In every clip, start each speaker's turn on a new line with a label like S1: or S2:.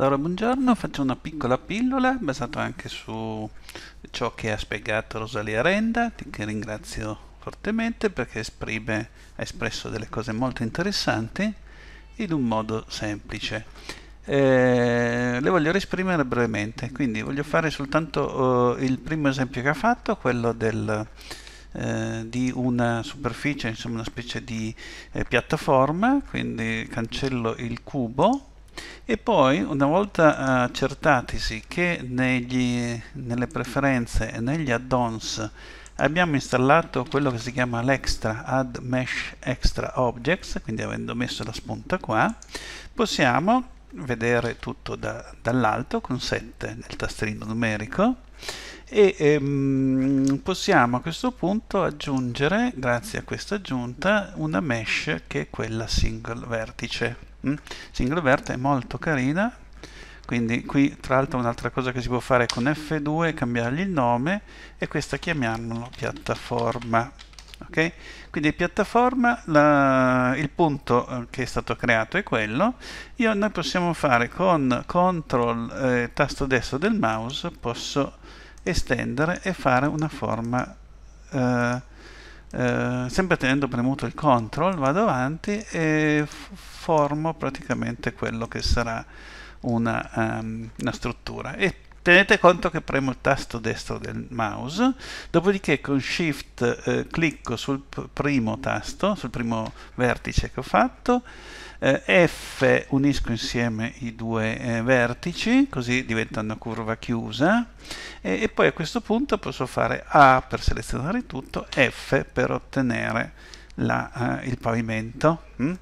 S1: Allora, buongiorno, faccio una piccola pillola basata anche su ciò che ha spiegato Rosalia Renda, che ringrazio fortemente perché esprime, ha espresso delle cose molto interessanti in un modo semplice. Eh, le voglio riesprimere brevemente, quindi voglio fare soltanto eh, il primo esempio che ha fatto, quello del, eh, di una superficie, insomma una specie di eh, piattaforma, quindi cancello il cubo e poi una volta accertatisi che negli, nelle preferenze e negli add-ons abbiamo installato quello che si chiama l'extra add mesh extra objects quindi avendo messo la spunta qua possiamo vedere tutto da, dall'alto con 7 nel tasterino numerico e ehm, possiamo a questo punto aggiungere grazie a questa aggiunta una mesh che è quella single vertice Mm? single vert è molto carina quindi qui tra l'altro un'altra cosa che si può fare con F2 è cambiargli il nome e questa chiamiamolo piattaforma ok? quindi piattaforma la, il punto eh, che è stato creato è quello Io, noi possiamo fare con CTRL eh, tasto destro del mouse posso estendere e fare una forma eh, eh, sempre tenendo premuto il control vado avanti e formo praticamente quello che sarà una, um, una struttura. E tenete conto che premo il tasto destro del mouse, dopodiché con Shift eh, clicco sul primo tasto, sul primo vertice che ho fatto, eh, F unisco insieme i due eh, vertici, così diventa una curva chiusa, e, e poi a questo punto posso fare A per selezionare tutto, F per ottenere la, eh, il pavimento. Hm?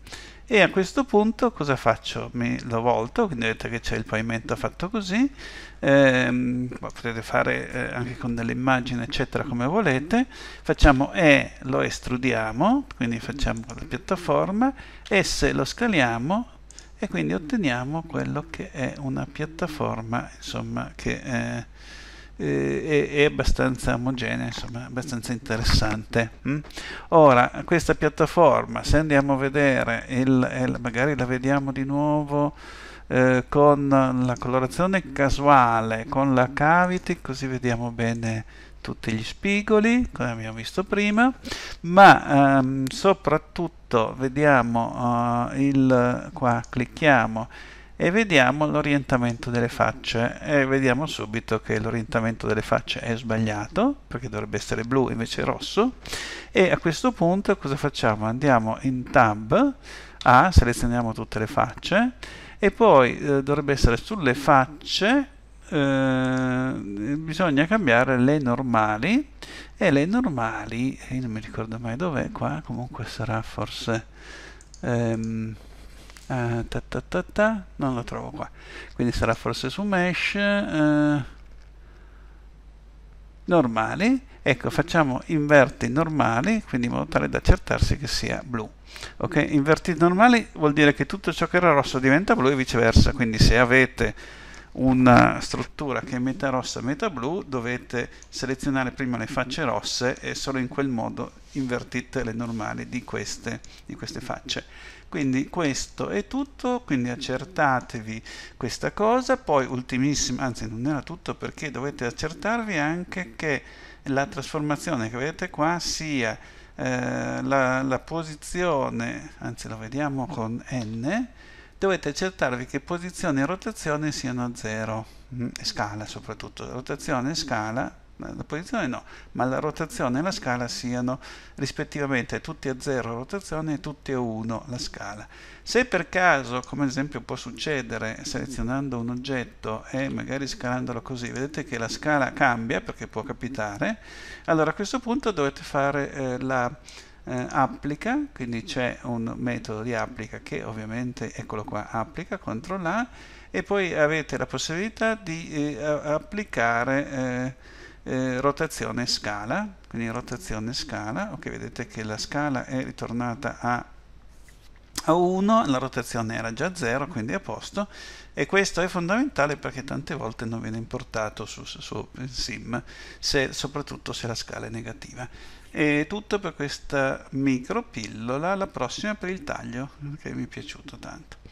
S1: e a questo punto cosa faccio? Mi, lo volto, quindi vedete che c'è il pavimento fatto così, eh, potete fare eh, anche con delle immagini eccetera come volete, facciamo E lo estrudiamo, quindi facciamo la piattaforma, S lo scaliamo e quindi otteniamo quello che è una piattaforma insomma che... Eh, eh, è, abbastanza omogenea, insomma, abbastanza interessante. Mm? Ora, questa piattaforma, se andiamo a vedere, il, il, magari la vediamo di nuovo eh, con la colorazione casuale, con la cavity, così vediamo bene tutti gli spigoli come abbiamo visto prima ma ehm, soprattutto vediamo uh, il qua clicchiamo e vediamo l'orientamento delle facce e vediamo subito che l'orientamento delle facce è sbagliato perché dovrebbe essere blu invece rosso e a questo punto cosa facciamo? Andiamo in tab A, selezioniamo tutte le facce e poi eh, dovrebbe essere sulle facce eh, bisogna cambiare le normali e le normali, eh, io non mi ricordo mai dov'è qua, comunque sarà forse... Ehm, Uh, ta ta ta ta, non lo trovo qua quindi sarà forse su mesh uh, normali ecco facciamo inverti normali quindi in modo tale da accertarsi che sia blu ok invertiti normali vuol dire che tutto ciò che era rosso diventa blu e viceversa quindi se avete una struttura che è metà rossa e metà blu dovete selezionare prima le facce mhm. rosse e solo in quel modo invertite le normali di queste, di queste facce quindi questo è tutto quindi accertatevi questa cosa poi ultimissima anzi non era tutto perché dovete accertarvi anche che la trasformazione che vedete qua sia eh, la, la posizione anzi lo vediamo con n dovete accertarvi che posizione e rotazione siano a zero, mm, scala soprattutto, rotazione e scala, eh, la posizione no, ma la rotazione e la scala siano rispettivamente tutti a zero la rotazione e tutti a 1 la scala. Se per caso, come ad esempio può succedere selezionando un oggetto e magari scalandolo così, vedete che la scala cambia, perché può capitare, allora a questo punto dovete fare eh, la eh, applica, quindi c'è un metodo di applica che ovviamente, eccolo qua, applica, CTRL A, e poi avete la possibilità di eh, applicare eh, eh, rotazione scala, quindi rotazione scala, ok, vedete che la scala è ritornata a a 1, la rotazione era già 0, quindi a posto, e questo è fondamentale perché tante volte non viene importato su, su OpenSim, se, soprattutto se la scala è negativa. È tutto per questa micro pillola, la prossima per il taglio, che mi è piaciuto tanto.